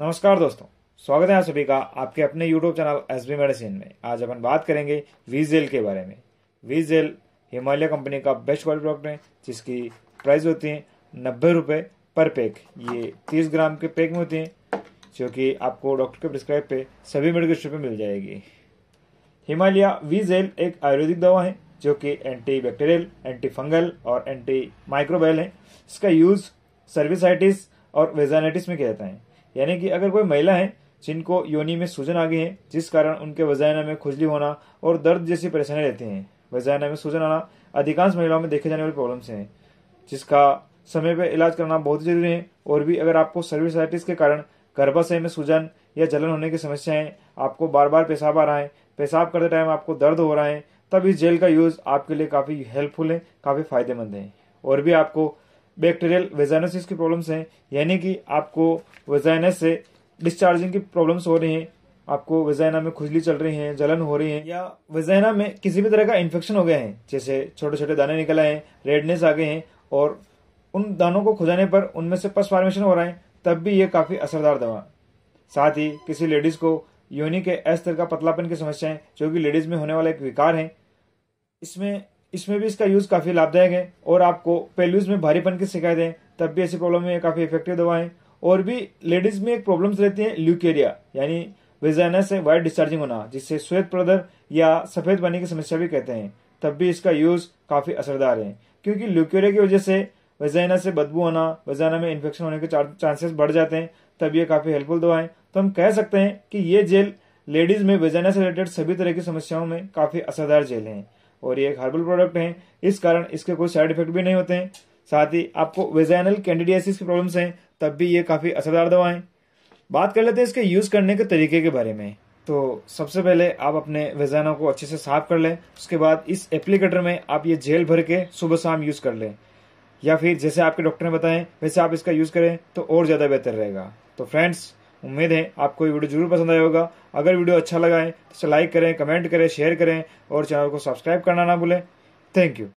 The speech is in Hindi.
नमस्कार दोस्तों स्वागत है आप सभी का आपके अपने YouTube channel S B medicine में आज अपन बात करेंगे वी जेल के बारे में वीजेल हिमालय कंपनी का बेस्ट क्वालिटी प्रोडक्ट है जिसकी प्राइस होती है नब्बे रुपये पर पैक ये तीस ग्राम के पैक में होती हैं जो कि आपको डॉक्टर के प्रिस्क्राइब पे सभी मेडिकल स्टोर पर मिल जाएगी हिमालय वी जेल एक आयुर्वेदिक दवा है जो कि एंटी बैक्टीरियल एंटी फंगल और एंटी माइक्रोबायल है इसका यूज़ सर्विसाइटिस और वेजाइनाइटिस में किया जाता है यानी कि अगर कोई महिला है जिनको योनि में सूजन आ गई है जिस कारण उनके वजायना में खुजली होना और दर्द जैसी परेशानी रहती हैं वजायना में सूजन आना अधिकांश महिलाओं में देखे जाने वाले प्रॉब्लम्स हैं जिसका समय पर इलाज करना बहुत जरूरी है और भी अगर आपको सर्विसाइटिस के कारण गर्भाशय में सूजन या जलन होने की समस्याएं आपको बार बार पेशाब आ रहा है पेशाब करते टाइम आपको दर्द हो रहा है तब इस जेल का यूज़ आपके लिए काफ़ी हेल्पफुल है काफ़ी फायदेमंद है और भी आपको बैक्टीरियल वेजाइनसिस की प्रॉब्लम्स हैं यानी कि आपको वेजाइनस से डिस्चार्जिंग की प्रॉब्लम्स हो रही हैं आपको वेजाइना में खुजली चल रही है जलन हो रही है या वेजाइना में किसी भी तरह का इन्फेक्शन हो गया है जैसे छोटे छोटे दाने निकल आए हैं रेडनेस आ गए हैं और उन दानों को खुजाने पर उनमें से पस फार्मेशन हो रहा है तब भी ये काफ़ी असरदार दवा साथ ही किसी लेडीज़ को योनि के अस्तर का पतलापन की समस्याएं जो कि लेडीज़ में होने वाला एक विकार है इसमें इसमें भी इसका यूज काफी लाभदायक है और आपको पेल्यूज में भारीपन की शिकायत है तब भी ऐसी प्रॉब्लम में काफी इफेक्टिव दवा है और भी लेडीज में एक प्रॉब्लम्स रहती है ल्यूकेरिया यानी वेजाइना से वाइट डिस्चार्जिंग होना जिससे श्वेत प्रदर या सफेद पानी की समस्या भी कहते हैं तब भी इसका यूज काफी असरदार है क्योंकि ल्यूकेरिया की वजह से वेजाइना से बदबू होना वेजाइना में इन्फेक्शन होने के चांसेस बढ़ जाते हैं तब ये काफी हेल्पफुल दवा है तो हम कह सकते हैं कि ये जेल लेडीज में वेजाइना से रिलेटेड सभी तरह की समस्याओं में काफी असरदार जेल है और ये एक हर्बल प्रोडक्ट है इस कारण इसके कोई साइड इफेक्ट भी नहीं होते हैं साथ ही आपको वेजाइनल कैंडिडियासिस की प्रॉब्लम्स हैं तब भी ये काफ़ी असरदार दवा है बात कर लेते हैं इसके यूज़ करने के तरीके के बारे में तो सबसे पहले आप अपने वेजाना को अच्छे से साफ कर लें उसके बाद इस एप्लीकेटर में आप ये जेल भर के सुबह शाम यूज़ कर लें या फिर जैसे आपके डॉक्टर ने बताएं वैसे आप इसका यूज़ करें तो और ज़्यादा बेहतर रहेगा तो फ्रेंड्स उम्मीद है आपको ये वीडियो जरूर पसंद आया होगा अगर वीडियो अच्छा लगा है तो लाइक करें कमेंट करें शेयर करें और चैनल को सब्सक्राइब करना ना भूलें थैंक यू